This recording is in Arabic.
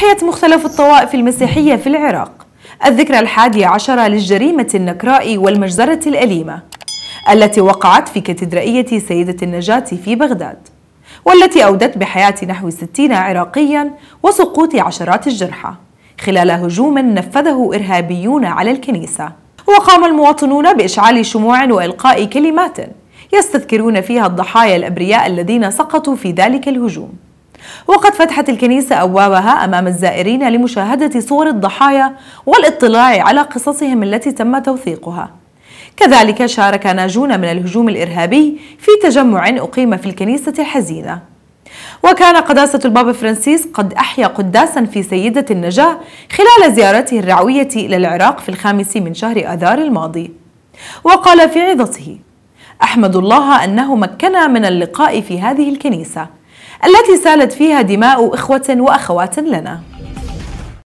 تضحية مختلف الطوائف المسيحية في العراق الذكرى الحادية عشرة للجريمة النكراء والمجزرة الأليمة التي وقعت في كاتدرائية سيدة النجاة في بغداد والتي أودت بحياة نحو ستين عراقيا وسقوط عشرات الجرحى خلال هجوم نفذه إرهابيون على الكنيسة وقام المواطنون بإشعال شموع وإلقاء كلمات يستذكرون فيها الضحايا الأبرياء الذين سقطوا في ذلك الهجوم وقد فتحت الكنيسة أبوابها أمام الزائرين لمشاهدة صور الضحايا والاطلاع على قصصهم التي تم توثيقها كذلك شارك ناجون من الهجوم الإرهابي في تجمع أقيم في الكنيسة الحزينة وكان قداسة البابا فرانسيس قد أحيا قداسا في سيدة النجاة خلال زيارته الرعوية إلى العراق في الخامس من شهر آذار الماضي وقال في عظته أحمد الله أنه مكنا من اللقاء في هذه الكنيسة التي سالت فيها دماء إخوة وأخوات لنا